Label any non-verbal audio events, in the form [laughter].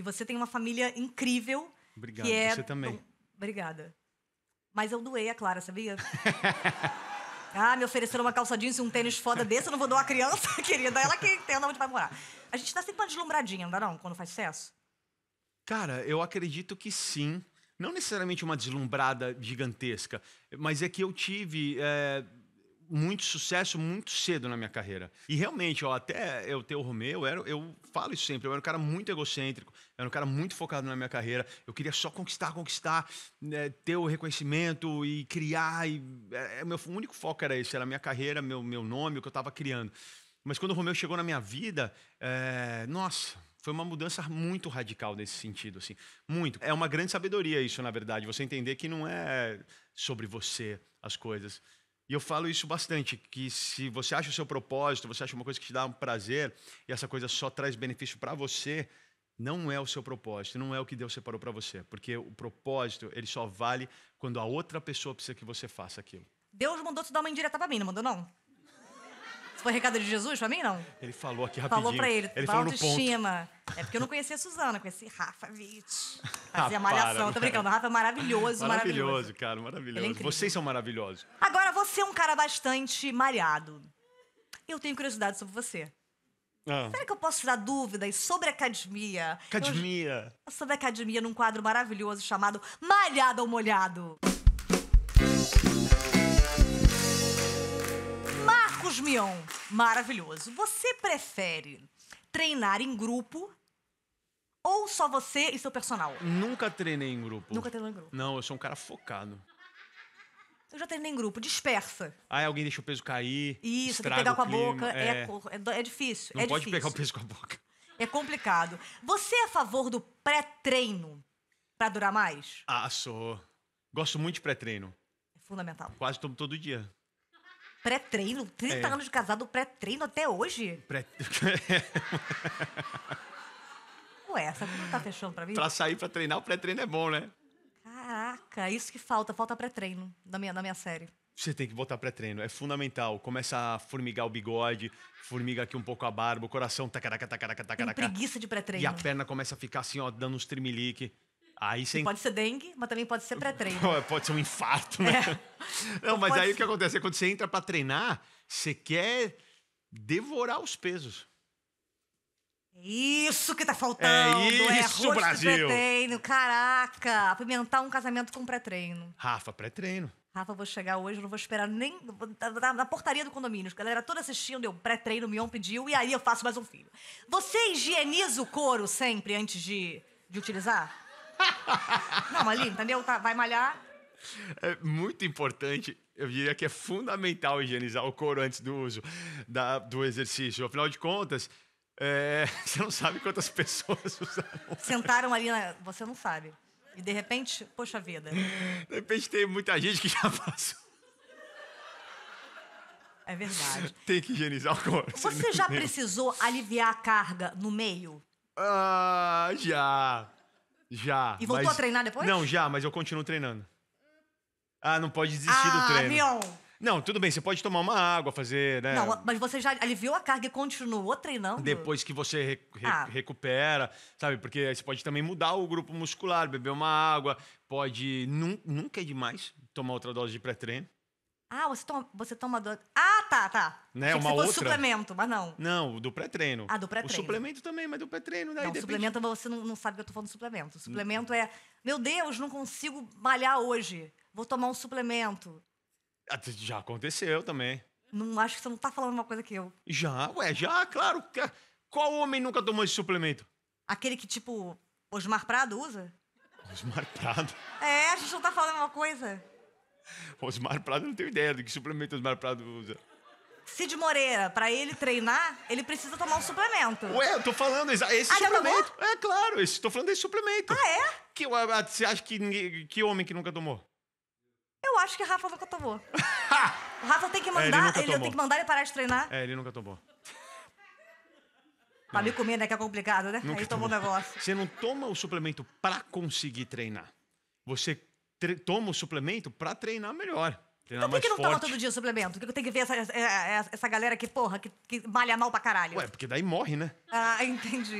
E você tem uma família incrível. Obrigado, que é... você também. obrigada. Mas eu doei a Clara, sabia? [laughs] ah, me ofereceram uma calça jeans e um tênis foda desse, eu não vou dar a criança, [laughs] querida. Ela que entenda onde vai morar. A gente tá sempre uma deslumbradinha, não dá não, quando faz sucesso? Cara, eu acredito que sim. Não necessariamente uma deslumbrada gigantesca, mas é que eu tive... É muito sucesso muito cedo na minha carreira. E realmente, ó, até eu ter o Romeu, eu, eu falo isso sempre, eu era um cara muito egocêntrico, eu era um cara muito focado na minha carreira, eu queria só conquistar, conquistar, né, ter o reconhecimento e criar. E, é, é meu único foco era esse, era a minha carreira, meu, meu nome, o que eu estava criando. Mas quando o Romeu chegou na minha vida, é, nossa, foi uma mudança muito radical nesse sentido, assim, muito. É uma grande sabedoria isso, na verdade, você entender que não é sobre você as coisas, e eu falo isso bastante, que se você acha o seu propósito, você acha uma coisa que te dá um prazer e essa coisa só traz benefício para você, não é o seu propósito, não é o que Deus separou para você, porque o propósito, ele só vale quando a outra pessoa precisa que você faça aquilo. Deus mandou te dar uma indireta para mim, não mandou não? foi recado de Jesus pra mim, não? Ele falou aqui rapidinho. Falou pra ele. Ele falou autoestima. É porque eu não conhecia a Suzana, conheci Rafa Witt. [laughs] Fazia ah, malhação, para, tô brincando. Rafa é maravilhoso, maravilhoso. Maravilhoso, cara, maravilhoso. É Vocês são maravilhosos. Agora, você é um cara bastante malhado. Eu tenho curiosidade sobre você. Ah. Será que eu posso tirar dúvidas sobre a academia? Academia. Eu, sobre a academia num quadro maravilhoso chamado Malhado ou Molhado. Marcos Mion, maravilhoso. Você prefere treinar em grupo ou só você e seu personal? Nunca treinei em grupo. Nunca treinei em grupo? Não, eu sou um cara focado. Eu já treinei em grupo, dispersa. Ah, alguém deixa o peso cair. Isso, tem que pegar com a boca. É, é, é, é, difícil. Não é pode difícil. pegar o peso com a boca. É complicado. Você é a favor do pré-treino para durar mais? Ah, sou. Gosto muito de pré-treino. É fundamental. Quase tomo todo dia. Pré-treino? 30 é. anos de casado, pré-treino até hoje? Pré... [laughs] Ué, essa não tá fechando pra mim? Pra sair pra treinar, o pré-treino é bom, né? Caraca, isso que falta, falta pré-treino na minha, na minha série. Você tem que botar pré-treino, é fundamental. Começa a formigar o bigode, formiga aqui um pouco a barba, o coração tacaraca, tacaraca, tacaraca. Tem preguiça de pré-treino. E a perna começa a ficar assim, ó, dando uns trimelique. Aí sem... Pode ser dengue, mas também pode ser pré-treino. [laughs] pode ser um infarto, né? É. [laughs] Não, então mas aí ser. o que acontece? É quando você entra para treinar, você quer devorar os pesos. É isso que tá é faltando. É isso, é Brasil. Pré-treino, caraca. Apimentar um casamento com pré-treino. Rafa, pré-treino. Rafa, vou chegar hoje, não vou esperar nem. Tá, tá na portaria do condomínio. A galera toda assistindo, eu pré-treino, o Mion pediu, e aí eu faço mais um filho. Você higieniza o couro sempre antes de, de utilizar? Não, ali, entendeu? Tá, vai malhar. É muito importante, eu diria que é fundamental higienizar o couro antes do uso da, do exercício. Afinal de contas, é, [laughs] você não sabe quantas pessoas usaram. Sentaram ali, na, você não sabe. E de repente, poxa vida. De repente tem muita gente que já passou. É verdade. Tem que higienizar o couro. Você já precisou aliviar a carga no meio? Ah, já. Já. E voltou mas... a treinar depois? Não, já, mas eu continuo treinando. Ah, não pode desistir ah, do treino. Meu. Não, tudo bem, você pode tomar uma água, fazer, né? Não, mas você já aliviou a carga e continuou treinando? Depois que você re re ah. recupera, sabe? Porque você pode também mudar o grupo muscular, beber uma água, pode. Nunca é demais tomar outra dose de pré-treino. Ah, você toma, você toma Ah, tá, tá. Né? Uma outra. suplemento, mas não. Não, do pré-treino. Ah, do pré-treino. O suplemento também, mas do pré-treino. Daí não, depende... suplemento você não, não sabe que eu tô falando de suplemento. O suplemento hum. é, meu Deus, não consigo malhar hoje. Vou tomar um suplemento. Ah, já aconteceu também. Não acho que você não tá falando uma coisa que eu. Já, ué, já, claro. Qual homem nunca tomou esse suplemento? Aquele que, tipo, Osmar Prado usa? Osmar Prado? [laughs] É, a gente não tá falando uma coisa. Osmar Prado, não tenho ideia do que suplemento Osmar Prado usa. Cid Moreira, pra ele treinar, ele precisa tomar um suplemento. Ué, eu tô falando, esse ah, suplemento. É claro, esse, tô falando desse suplemento. Ah, é? Que, ah, você acha que, que homem que nunca tomou? Eu acho que Rafa nunca tomou. [laughs] o Rafa tem que mandar, é, ele, ele tem que mandar ele parar de treinar. É, ele nunca tomou. Pra me é. comer, né? Que é complicado, né? Nunca Aí tomou o negócio. Você não toma o suplemento pra conseguir treinar. Você tre toma o suplemento pra treinar melhor. Então Mas por que não forte. toma todo dia o suplemento? Por que tem que ver essa, essa, essa galera que, porra, que, que malha mal pra caralho? Ué, porque daí morre, né? Ah, [laughs] entendi.